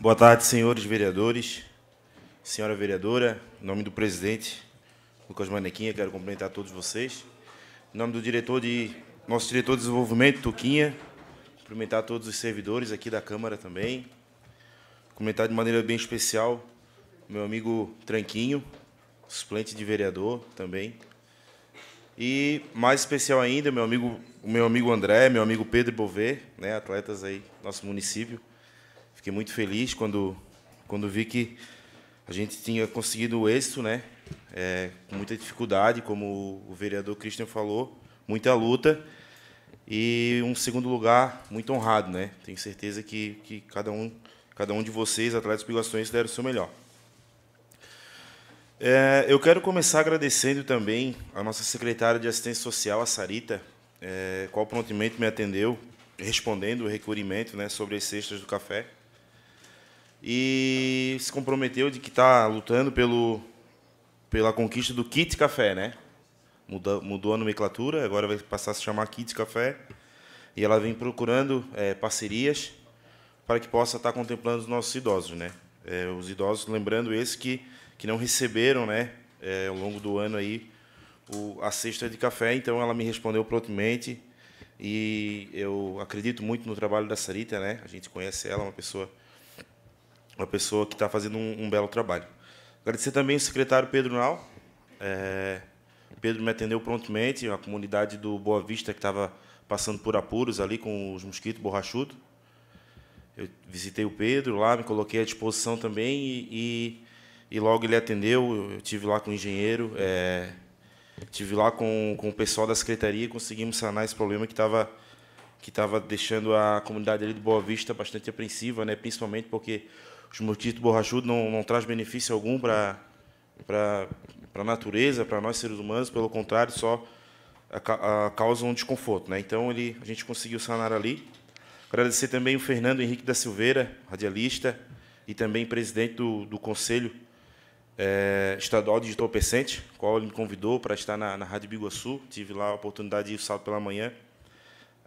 Boa tarde, senhores vereadores, senhora vereadora, em nome do presidente Lucas Manequinha, quero cumprimentar todos vocês. Em nome do diretor de nosso diretor de desenvolvimento, Tuquinha, cumprimentar todos os servidores aqui da Câmara também. Cumprimentar de maneira bem especial meu amigo Tranquinho, suplente de vereador também. E mais especial ainda, meu amigo, meu amigo André, meu amigo Pedro Bové, né, atletas aí nosso município. Fiquei muito feliz quando, quando vi que a gente tinha conseguido o êxito, né? É, com muita dificuldade, como o vereador Christian falou, muita luta e um segundo lugar muito honrado, né? Tenho certeza que, que cada um cada um de vocês, atletas pilações, deram o seu melhor. É, eu quero começar agradecendo também a nossa secretária de assistência social, a Sarita, é, qual prontamente me atendeu, respondendo o recolhimento né, sobre as cestas do café e se comprometeu de que está lutando pelo, pela conquista do kit café, né? mudou a nomenclatura, agora vai passar a se chamar kit café. E ela vem procurando é, parcerias para que possa estar tá contemplando os nossos idosos, né? É, os idosos, lembrando esses que, que não receberam, né, é, ao longo do ano aí, o, a cesta de café. Então ela me respondeu prontamente e eu acredito muito no trabalho da Sarita, né? A gente conhece ela, uma pessoa uma pessoa que está fazendo um, um, belo trabalho. Agradecer também o secretário Pedro Nau. É, Pedro me atendeu prontamente, a comunidade do Boa Vista, que estava passando por apuros ali com os mosquitos borrachudos. Eu visitei o Pedro lá, me coloquei à disposição também e, e, e logo ele atendeu. Eu tive lá com o engenheiro, é, tive lá com, com o pessoal da secretaria e conseguimos sanar esse problema que estava que estava deixando a comunidade ali do Boa Vista bastante apreensiva, né? Principalmente porque os mosquitos borrachudos não, não traz benefício algum para a natureza, para nós seres humanos, pelo contrário, só a, a, causa um desconforto. Né? Então, ele, a gente conseguiu sanar ali. Agradecer também o Fernando Henrique da Silveira, radialista e também presidente do, do Conselho é, Estadual Digital Percente, qual ele me convidou para estar na, na Rádio Biguaçu. Tive lá a oportunidade de ir sábado pela manhã,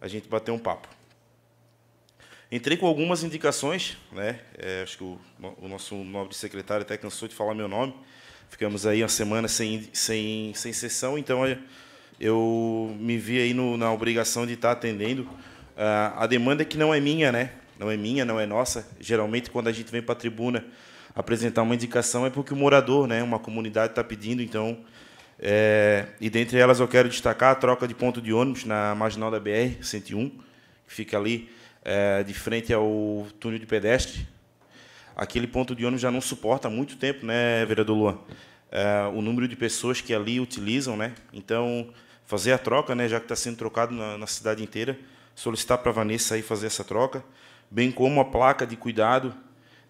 a gente bater um papo. Entrei com algumas indicações, né? É, acho que o, o, nosso nobre secretário até cansou de falar meu nome. Ficamos aí uma semana sem, sem, sem sessão, então eu, me vi aí no, na obrigação de estar atendendo a, ah, a demanda é que não é minha, né? Não é minha, não é nossa. Geralmente, quando a gente vem para a tribuna apresentar uma indicação, é porque o morador, né, uma comunidade, está pedindo, então. É, e dentre elas eu quero destacar a troca de ponto de ônibus na marginal da BR-101, que fica ali é, de frente ao túnel de pedestre. Aquele ponto de ônibus já não suporta há muito tempo, né, vereador Luan? É, o número de pessoas que ali utilizam, né? Então, fazer a troca, né, já que está sendo trocado na, na cidade inteira, solicitar para a Vanessa aí fazer essa troca, bem como a placa de cuidado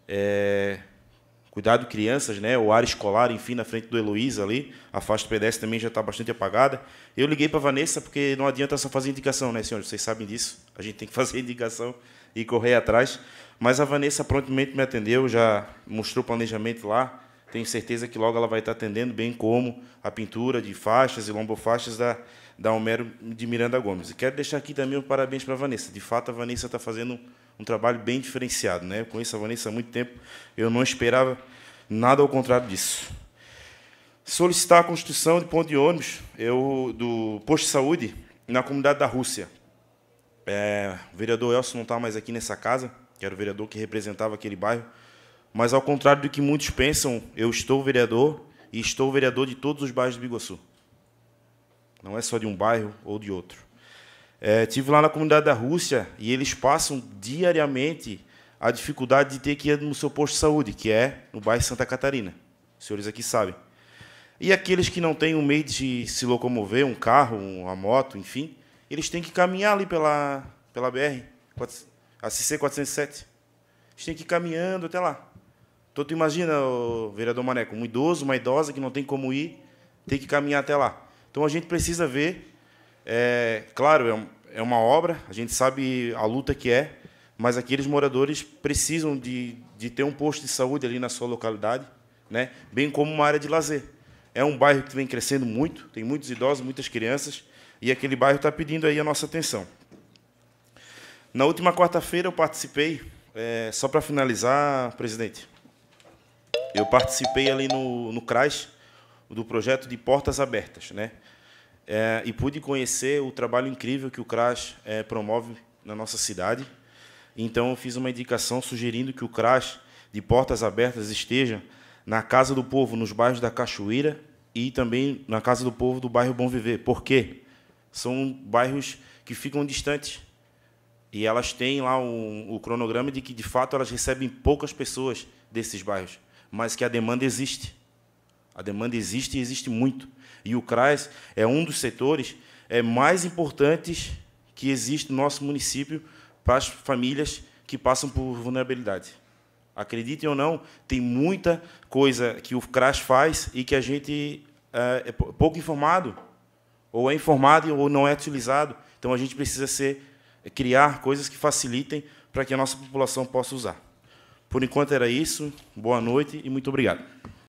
é, Cuidado crianças, né? O ar escolar, enfim, na frente do Heloísa ali. A faixa pedestre também já está bastante apagada. Eu liguei para a Vanessa porque não adianta só fazer indicação, né, senhores? Vocês sabem disso. A gente tem que fazer indicação e correr atrás. Mas a Vanessa prontamente me atendeu, já mostrou o planejamento lá. Tenho certeza que logo ela vai estar atendendo, bem como a pintura de faixas e lombofaixas da, da Homero de Miranda Gomes. E quero deixar aqui também um parabéns para a Vanessa. De fato, a Vanessa está fazendo um trabalho bem diferenciado. Né? Eu conheço a Vanessa há muito tempo, eu não esperava nada ao contrário disso. Solicitar a construção de ponto de ônibus eu, do posto de saúde na comunidade da Rússia. É, o vereador Elson não está mais aqui nessa casa, que era o vereador que representava aquele bairro, mas, ao contrário do que muitos pensam, eu estou vereador e estou vereador de todos os bairros do Biguaçu. Não é só de um bairro ou de outro. É, tive lá na comunidade da Rússia e eles passam diariamente a dificuldade de ter que ir no seu posto de saúde, que é no bairro Santa Catarina. Os senhores aqui sabem. E aqueles que não têm um meio de se locomover, um carro, uma moto, enfim, eles têm que caminhar ali pela, pela BR, a CC 407. Eles têm que ir caminhando até lá. Então, tu imagina, vereador Maneco, um idoso, uma idosa que não tem como ir, tem que caminhar até lá. Então, a gente precisa ver, é, claro, é um, é uma obra, a gente sabe a luta que é, mas aqueles moradores precisam de, de ter um posto de saúde ali na sua localidade, né? bem como uma área de lazer. É um bairro que vem crescendo muito, tem muitos idosos, muitas crianças, e aquele bairro está pedindo aí a nossa atenção. Na última quarta-feira eu participei, é, só para finalizar, presidente, eu participei ali no, no CRAS do projeto de Portas Abertas, né? é, e pude conhecer o trabalho incrível que o CRAS é, promove na nossa cidade. Então, eu fiz uma indicação sugerindo que o CRAS, de portas abertas, esteja na Casa do Povo, nos bairros da Cachoeira e também na Casa do Povo do bairro Bom Viver. Por quê? São bairros que ficam distantes. E elas têm lá o, o cronograma de que, de fato, elas recebem poucas pessoas desses bairros, mas que a demanda existe. A demanda existe e existe muito. E o CRAS é um dos setores é, mais importantes que existe no nosso município para as famílias que passam por vulnerabilidade. Acreditem ou não, tem muita coisa que o CRAS faz e que a gente é, é, é pouco informado, ou é informado ou não é utilizado. Então a gente precisa ser, criar coisas que facilitem para que a nossa população possa usar. Por enquanto era isso. Boa noite e muito obrigado.